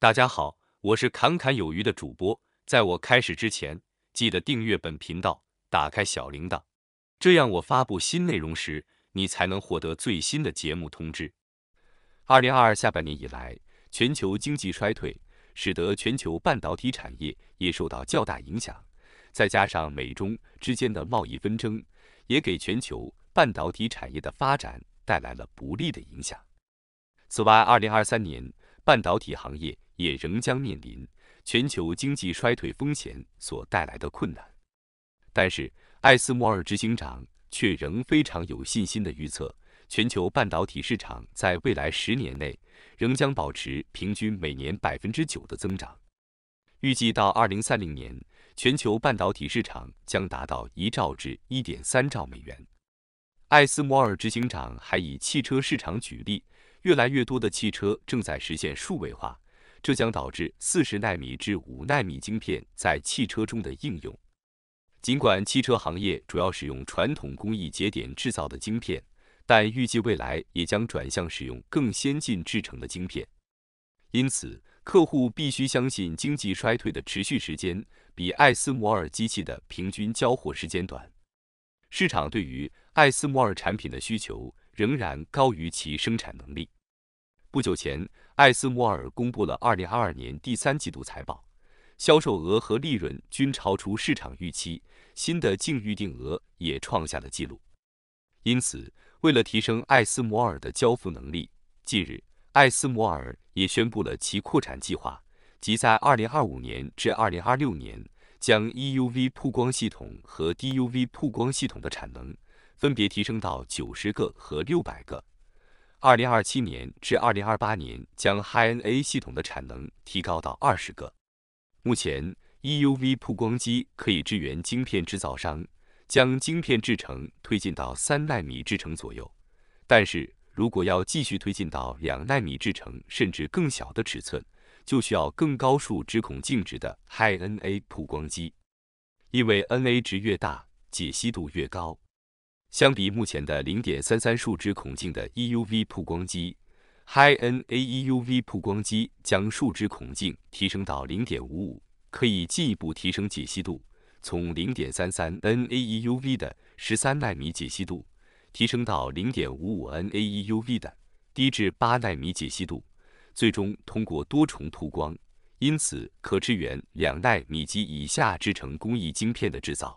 大家好，我是侃侃有余的主播。在我开始之前，记得订阅本频道，打开小铃铛，这样我发布新内容时，你才能获得最新的节目通知。二零二二下半年以来，全球经济衰退使得全球半导体产业也受到较大影响，再加上美中之间的贸易纷争，也给全球半导体产业的发展带来了不利的影响。此外，二零二三年半导体行业。也仍将面临全球经济衰退风险所带来的困难，但是艾斯摩尔执行长却仍非常有信心地预测，全球半导体市场在未来十年内仍将保持平均每年百分之九的增长。预计到二零三零年，全球半导体市场将达到一兆至一点三兆美元。艾斯摩尔执行长还以汽车市场举例，越来越多的汽车正在实现数位化。这将导致四十纳米至五纳米晶片在汽车中的应用。尽管汽车行业主要使用传统工艺节点制造的晶片，但预计未来也将转向使用更先进制成的晶片。因此，客户必须相信经济衰退的持续时间比艾斯摩尔机器的平均交货时间短。市场对于艾斯摩尔产品的需求仍然高于其生产能力。不久前，艾斯摩尔公布了2022年第三季度财报，销售额和利润均超出市场预期，新的净预定额也创下了纪录。因此，为了提升艾斯摩尔的交付能力，近日艾斯摩尔也宣布了其扩产计划，即在2025年至2026年将 EUV 曝光系统和 DUV 曝光系统的产能分别提升到90个和600个。二零二七年至二零二八年将 HiNA 系统的产能提高到二十个。目前 EUV 曝光机可以支援晶片制造商将晶片制成推进到三纳米制成左右，但是如果要继续推进到两纳米制成甚至更小的尺寸，就需要更高数值孔径值的 HiNA 曝光机，因为 NA 值越大，解析度越高。相比目前的零点三三数值孔径的 EUV 曝光机，HiNAEUV 曝光机将数值孔径提升到零点五五，可以进一步提升解析度，从零点三三 NAEUV 的十三纳米解析度提升到零点五五 NAEUV 的低至八纳米解析度，最终通过多重曝光，因此可支援两纳米及以下制程工艺晶片的制造。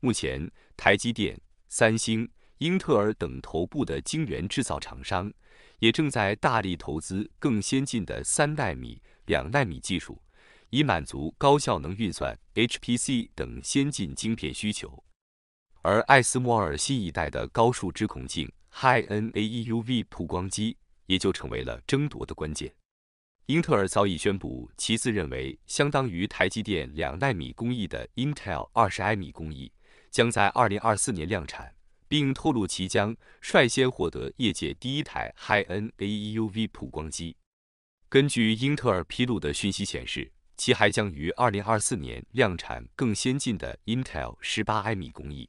目前，台积电。三星、英特尔等头部的晶圆制造厂商也正在大力投资更先进的三纳米、两纳米技术，以满足高效能运算 （HPC） 等先进晶片需求。而艾斯摩尔新一代的高数值孔径 （HiNAEUV） 曝光机也就成为了争夺的关键。英特尔早已宣布，其自认为相当于台积电两纳米工艺的 Intel 二十埃米工艺。将在二零二四年量产，并透露其将率先获得业界第一台 HiN A E U V 普光机。根据英特尔披露的讯息显示，其还将于二零二四年量产更先进的 Intel 十八埃米工艺。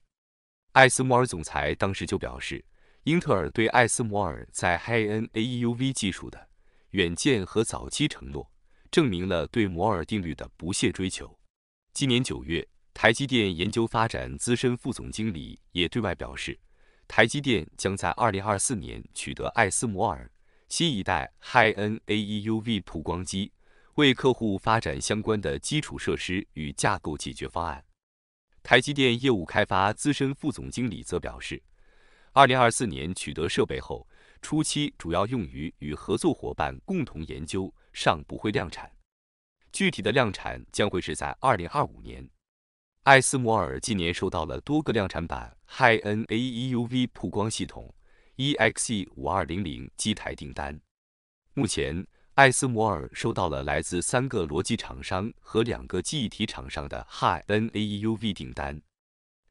艾斯摩尔总裁当时就表示，英特尔对艾斯摩尔在 HiN A E U V 技术的远见和早期承诺，证明了对摩尔定律的不懈追求。今年九月。台积电研究发展资深副总经理也对外表示，台积电将在二零二四年取得艾斯摩尔新一代 HiNAEUV 曝光机，为客户发展相关的基础设施与架构解决方案。台积电业务开发资深副总经理则表示，二零二四年取得设备后，初期主要用于与合作伙伴共同研究，尚不会量产。具体的量产将会是在二零二五年。艾斯摩尔今年收到了多个量产版 HiNAEUV 曝光系统 EXE 五二零零机台订单。目前，艾斯摩尔收到了来自三个逻辑厂商和两个记忆体厂商的 HiNAEUV 订单。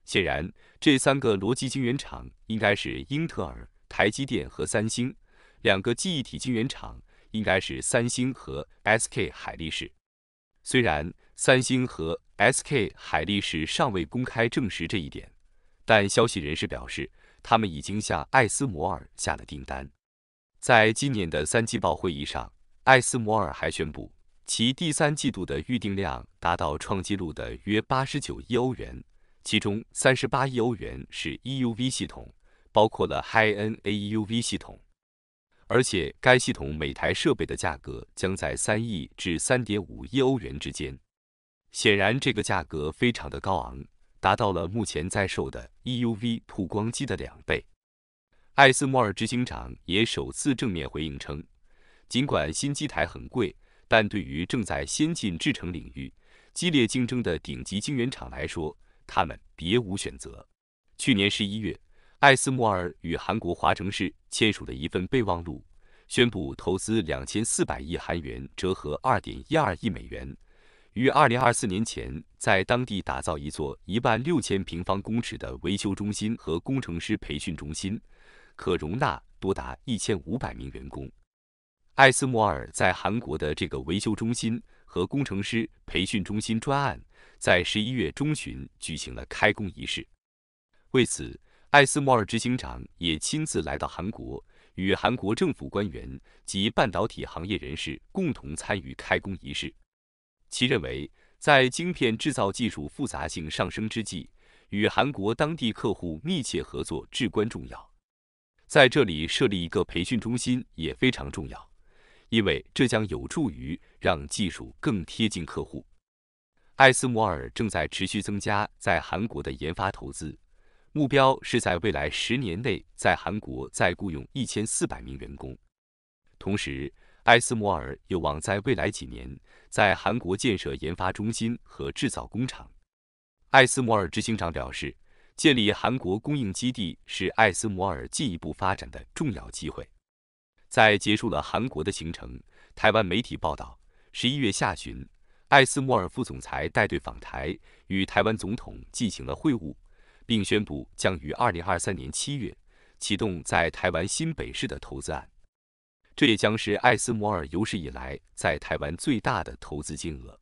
显然，这三个逻辑晶圆厂应该是英特尔、台积电和三星；两个记忆体晶圆厂应该是三星和 SK 海力士。虽然，三星和 SK 海力士尚未公开证实这一点，但消息人士表示，他们已经向艾斯摩尔下了订单。在今年的三季报会议上，艾斯摩尔还宣布，其第三季度的预订量达到创纪录的约八十九亿欧元，其中三十八亿欧元是 EUV 系统，包括了 HiN g h A EUV 系统，而且该系统每台设备的价格将在三亿至三点五亿欧元之间。显然，这个价格非常的高昂，达到了目前在售的 EUV 曝光机的两倍。爱斯摩尔执行长也首次正面回应称，尽管新机台很贵，但对于正在先进制程领域激烈竞争的顶级晶圆厂来说，他们别无选择。去年十一月，爱斯摩尔与韩国华城市签署了一份备忘录，宣布投资两千四百亿韩元（折合二点一二亿美元）。于二零二四年前，在当地打造一座一万六千平方公尺的维修中心和工程师培训中心，可容纳多达一千五百名员工。艾斯摩尔在韩国的这个维修中心和工程师培训中心专案，在十一月中旬举行了开工仪式。为此，艾斯摩尔执行长也亲自来到韩国，与韩国政府官员及半导体行业人士共同参与开工仪式。其认为，在晶片制造技术复杂性上升之际，与韩国当地客户密切合作至关重要。在这里设立一个培训中心也非常重要，因为这将有助于让技术更贴近客户。艾斯摩尔正在持续增加在韩国的研发投资，目标是在未来十年内在韩国再雇佣一千四百名员工，同时。埃斯摩尔有望在未来几年在韩国建设研发中心和制造工厂。埃斯摩尔执行长表示，建立韩国供应基地是埃斯摩尔进一步发展的重要机会。在结束了韩国的行程，台湾媒体报道，十一月下旬，埃斯摩尔副总裁带队访台，与台湾总统进行了会晤，并宣布将于二零二三年七月启动在台湾新北市的投资案。这也将是艾斯摩尔有史以来在台湾最大的投资金额。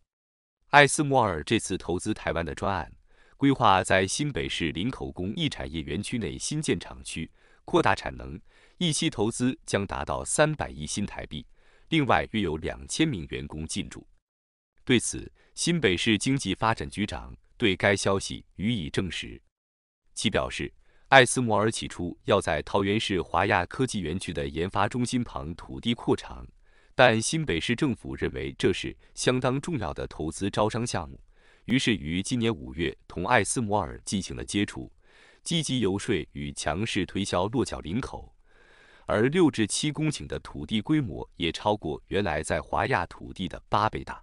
艾斯摩尔这次投资台湾的专案，规划在新北市林口工艺产业园区内新建厂区，扩大产能，一期投资将达到三百亿新台币，另外约有两千名员工进驻。对此，新北市经济发展局长对该消息予以证实，其表示。艾斯摩尔起初要在桃园市华亚科技园区的研发中心旁土地扩厂，但新北市政府认为这是相当重要的投资招商项目，于是于今年五月同艾斯摩尔进行了接触，积极游说与强势推销落脚林口，而六至七公顷的土地规模也超过原来在华亚土地的八倍大。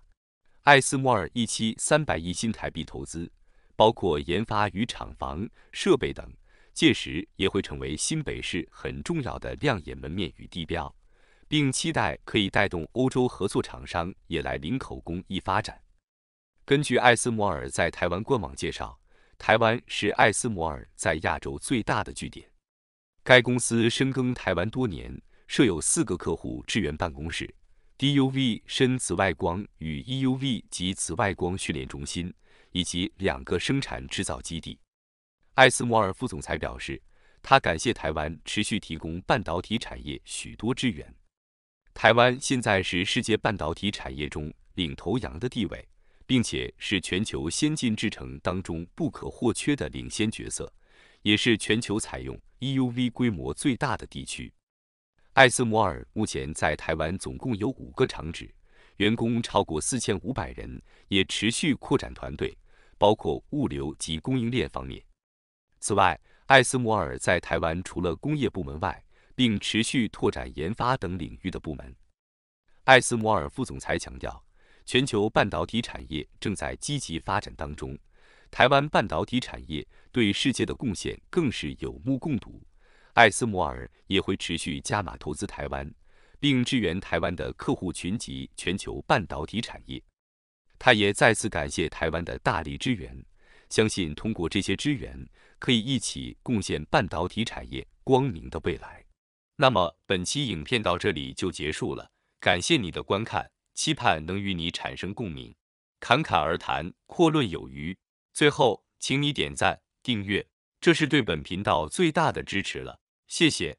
艾斯摩尔一期三百亿新台币投资，包括研发与厂房设备等。届时也会成为新北市很重要的亮眼门面与地标，并期待可以带动欧洲合作厂商也来林口工艺发展。根据艾斯摩尔在台湾官网介绍，台湾是艾斯摩尔在亚洲最大的据点。该公司深耕台湾多年，设有四个客户支援办公室、DUV 深紫外光与 EUV 及紫外光训练中心，以及两个生产制造基地。艾斯摩尔副总裁表示，他感谢台湾持续提供半导体产业许多支援。台湾现在是世界半导体产业中领头羊的地位，并且是全球先进制程当中不可或缺的领先角色，也是全球采用 EUV 规模最大的地区。艾斯摩尔目前在台湾总共有五个厂址，员工超过四千五百人，也持续扩展团队，包括物流及供应链方面。此外，艾斯摩尔在台湾除了工业部门外，并持续拓展研发等领域的部门。艾斯摩尔副总裁强调，全球半导体产业正在积极发展当中，台湾半导体产业对世界的贡献更是有目共睹。艾斯摩尔也会持续加码投资台湾，并支援台湾的客户群及全球半导体产业。他也再次感谢台湾的大力支援，相信通过这些支援。可以一起贡献半导体产业光明的未来。那么本期影片到这里就结束了，感谢你的观看，期盼能与你产生共鸣，侃侃而谈，阔论有余。最后，请你点赞、订阅，这是对本频道最大的支持了，谢谢。